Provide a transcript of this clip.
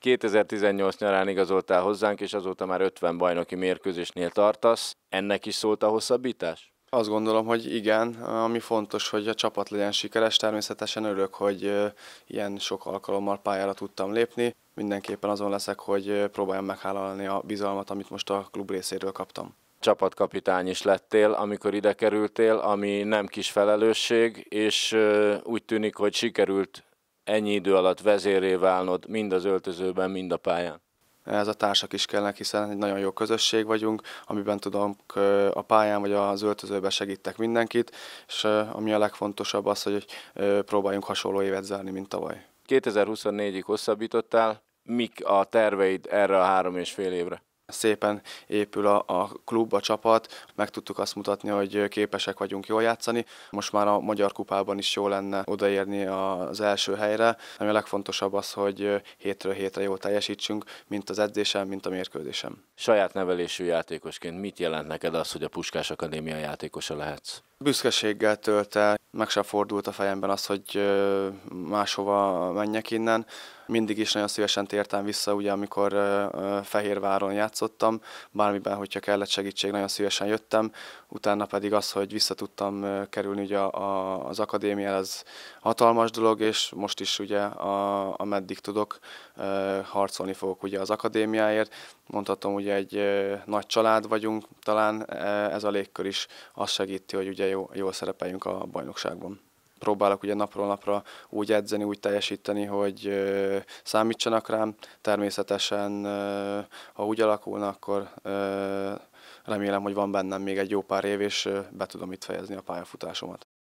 2018 nyarán igazoltál hozzánk, és azóta már 50 bajnoki mérkőzésnél tartasz. Ennek is szólt a hosszabbítás? Azt gondolom, hogy igen. Ami fontos, hogy a csapat legyen sikeres. Természetesen örülök, hogy ilyen sok alkalommal pályára tudtam lépni. Mindenképpen azon leszek, hogy próbáljam meghálalni a bizalmat, amit most a klub részéről kaptam csapatkapitány is lettél, amikor ide kerültél, ami nem kis felelősség, és úgy tűnik, hogy sikerült ennyi idő alatt vezéré válnod, mind az öltözőben, mind a pályán? Ez a társak is kellnek, hiszen egy nagyon jó közösség vagyunk, amiben tudom a pályán vagy az öltözőben segítek mindenkit, és ami a legfontosabb az, hogy próbáljunk hasonló évet zárni, mint tavaly. 2024-ig hosszabbítottál, mik a terveid erre a három és fél évre? szépen épül a, a klub, a csapat, meg tudtuk azt mutatni, hogy képesek vagyunk jól játszani. Most már a Magyar Kupában is jó lenne odaérni az első helyre, ami a legfontosabb az, hogy hétről hétre jól teljesítsünk, mint az edzésem, mint a mérkőzésem. Saját nevelésű játékosként mit jelent neked az, hogy a Puskás Akadémia játékosa lehetsz? Büszkeséggel tölt el, meg sem fordult a fejemben az, hogy máshova menjek innen. Mindig is nagyon szívesen tértem vissza, ugye amikor Fehérváron játszottam, bármiben, hogyha kellett segítség, nagyon szívesen jöttem. Utána pedig az, hogy vissza tudtam kerülni ugye a, az akadémiára, az hatalmas dolog, és most is ugye a, ameddig tudok, harcolni fogok ugye az akadémiáért. Mondhatom, ugye egy nagy család vagyunk, talán e, ez a légkör is azt segíti, hogy ugye jó, jól szerepeljünk a bajnokságban. Próbálok ugye napról napra úgy edzeni, úgy teljesíteni, hogy ö, számítsanak rám. Természetesen, ö, ha úgy alakulna, akkor ö, remélem, hogy van bennem még egy jó pár év, és ö, be tudom itt fejezni a pályafutásomat.